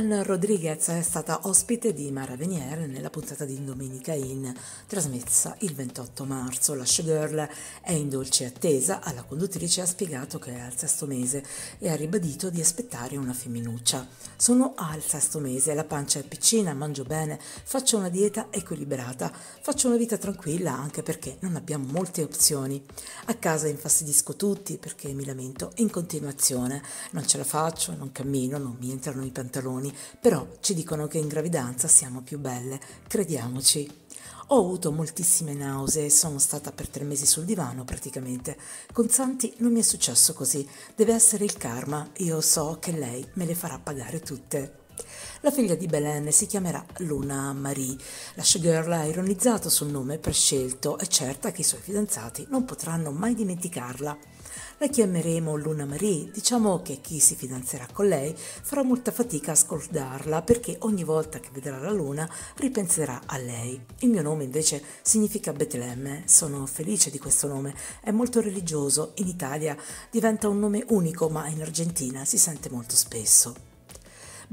Nel Rodriguez è stata ospite di Mara Venier nella puntata di Domenica In, trasmessa il 28 marzo. La showgirl è in dolce attesa, alla conduttrice ha spiegato che è al sesto mese e ha ribadito di aspettare una femminuccia. Sono al sesto mese, la pancia è piccina, mangio bene, faccio una dieta equilibrata, faccio una vita tranquilla anche perché non abbiamo molte opzioni. A casa infastidisco tutti perché mi lamento in continuazione, non ce la faccio, non cammino, non mi entrano i pantaloni anni, però ci dicono che in gravidanza siamo più belle, crediamoci. Ho avuto moltissime nausee, sono stata per tre mesi sul divano praticamente. Con Santi non mi è successo così, deve essere il karma, io so che lei me le farà pagare tutte. La figlia di Belen si chiamerà Luna Marie. La showgirl ha ironizzato sul nome prescelto, è certa che i suoi fidanzati non potranno mai dimenticarla. La chiameremo Luna Marie, diciamo che chi si fidanzerà con lei farà molta fatica a scordarla perché ogni volta che vedrà la luna ripenserà a lei. Il mio nome invece significa Betlemme, sono felice di questo nome, è molto religioso, in Italia diventa un nome unico ma in Argentina si sente molto spesso.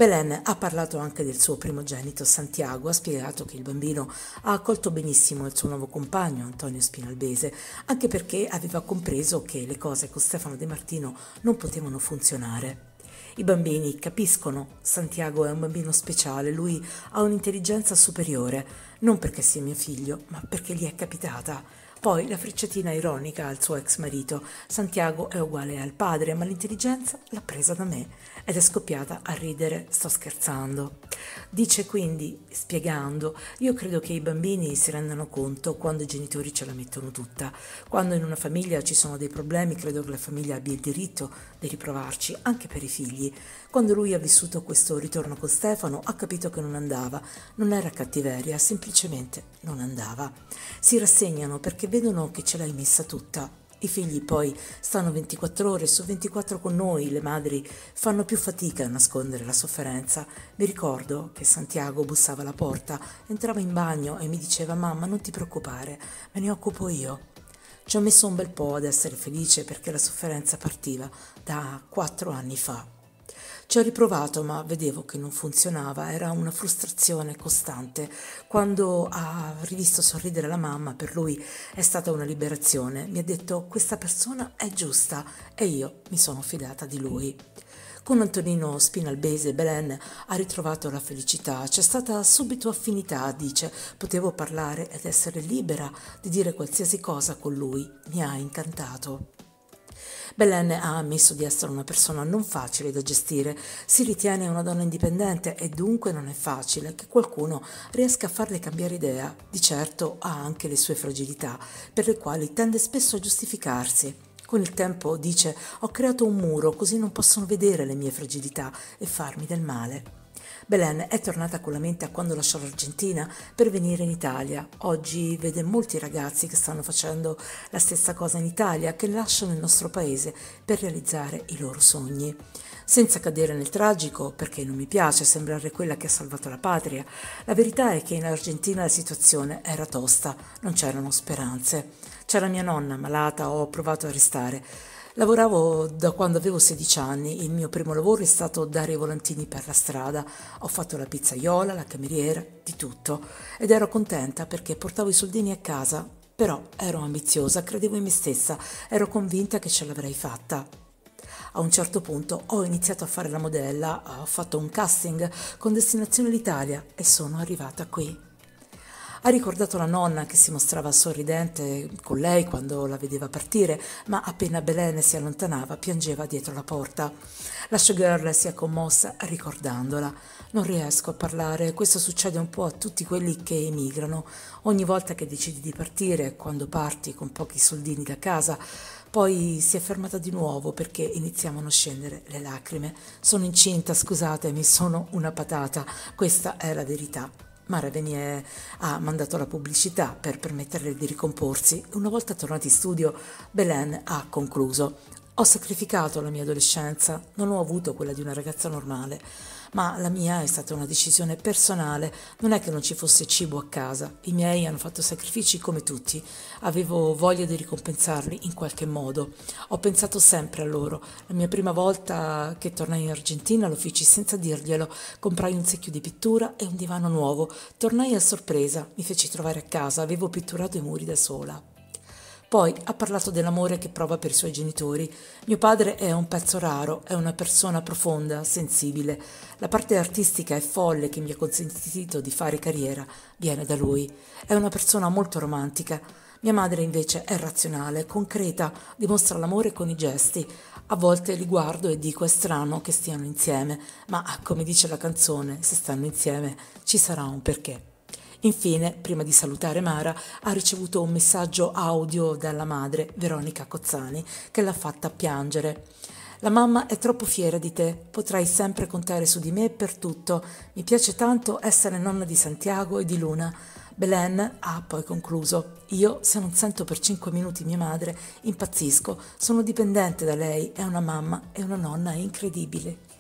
Belen ha parlato anche del suo primogenito Santiago, ha spiegato che il bambino ha accolto benissimo il suo nuovo compagno Antonio Spinalbese, anche perché aveva compreso che le cose con Stefano De Martino non potevano funzionare. I bambini capiscono, Santiago è un bambino speciale, lui ha un'intelligenza superiore, non perché sia mio figlio, ma perché gli è capitata. Poi la frecciatina ironica al suo ex marito, Santiago è uguale al padre, ma l'intelligenza l'ha presa da me ed è scoppiata a ridere, sto scherzando. Dice quindi, spiegando, io credo che i bambini si rendano conto quando i genitori ce la mettono tutta, quando in una famiglia ci sono dei problemi credo che la famiglia abbia il diritto di riprovarci, anche per i figli. Quando lui ha vissuto questo ritorno con Stefano ha capito che non andava, non era cattiveria, semplicemente non andava. Si rassegnano perché vedono che ce l'hai messa tutta i figli poi stanno 24 ore su 24 con noi, le madri fanno più fatica a nascondere la sofferenza. Mi ricordo che Santiago bussava alla porta, entrava in bagno e mi diceva mamma non ti preoccupare, me ne occupo io. Ci ho messo un bel po' ad essere felice perché la sofferenza partiva da quattro anni fa. Ci ho riprovato, ma vedevo che non funzionava, era una frustrazione costante. Quando ha rivisto sorridere la mamma, per lui è stata una liberazione. Mi ha detto questa persona è giusta e io mi sono fidata di lui. Con Antonino Spinalbese Belen ha ritrovato la felicità, c'è stata subito affinità, dice, potevo parlare ed essere libera di dire qualsiasi cosa con lui, mi ha incantato. Belen ha ammesso di essere una persona non facile da gestire, si ritiene una donna indipendente e dunque non è facile che qualcuno riesca a farle cambiare idea. Di certo ha anche le sue fragilità, per le quali tende spesso a giustificarsi. Con il tempo dice ho creato un muro così non possono vedere le mie fragilità e farmi del male. Belen è tornata con la mente a quando lasciò l'Argentina per venire in Italia. Oggi vede molti ragazzi che stanno facendo la stessa cosa in Italia, che lasciano il nostro paese per realizzare i loro sogni. Senza cadere nel tragico, perché non mi piace sembrare quella che ha salvato la patria, la verità è che in Argentina la situazione era tosta, non c'erano speranze. C'era mia nonna malata, ho provato a restare. Lavoravo da quando avevo 16 anni, il mio primo lavoro è stato dare i volantini per la strada, ho fatto la pizzaiola, la cameriera, di tutto ed ero contenta perché portavo i soldini a casa, però ero ambiziosa, credevo in me stessa, ero convinta che ce l'avrei fatta. A un certo punto ho iniziato a fare la modella, ho fatto un casting con destinazione l'Italia e sono arrivata qui. Ha ricordato la nonna che si mostrava sorridente con lei quando la vedeva partire, ma appena Belene si allontanava piangeva dietro la porta. La showgirl si è commossa ricordandola. Non riesco a parlare, questo succede un po' a tutti quelli che emigrano. Ogni volta che decidi di partire, quando parti con pochi soldini da casa, poi si è fermata di nuovo perché iniziavano a scendere le lacrime. Sono incinta, scusatemi, sono una patata. Questa è la verità ma Revenier ha mandato la pubblicità per permetterle di ricomporsi. Una volta tornati in studio, Belen ha concluso. Ho sacrificato la mia adolescenza, non ho avuto quella di una ragazza normale, ma la mia è stata una decisione personale, non è che non ci fosse cibo a casa, i miei hanno fatto sacrifici come tutti, avevo voglia di ricompensarli in qualche modo, ho pensato sempre a loro, la mia prima volta che tornai in Argentina lo feci senza dirglielo, comprai un secchio di pittura e un divano nuovo, tornai a sorpresa, mi feci trovare a casa, avevo pitturato i muri da sola. Poi ha parlato dell'amore che prova per i suoi genitori. Mio padre è un pezzo raro, è una persona profonda, sensibile. La parte artistica e folle che mi ha consentito di fare carriera viene da lui. È una persona molto romantica. Mia madre invece è razionale, concreta, dimostra l'amore con i gesti. A volte li guardo e dico è strano che stiano insieme, ma come dice la canzone, se stanno insieme ci sarà un perché. Infine, prima di salutare Mara, ha ricevuto un messaggio audio dalla madre, Veronica Cozzani, che l'ha fatta piangere. La mamma è troppo fiera di te, potrai sempre contare su di me per tutto. Mi piace tanto essere nonna di Santiago e di Luna. Belen ha poi concluso, io se non sento per 5 minuti mia madre impazzisco, sono dipendente da lei, è una mamma e una nonna incredibile.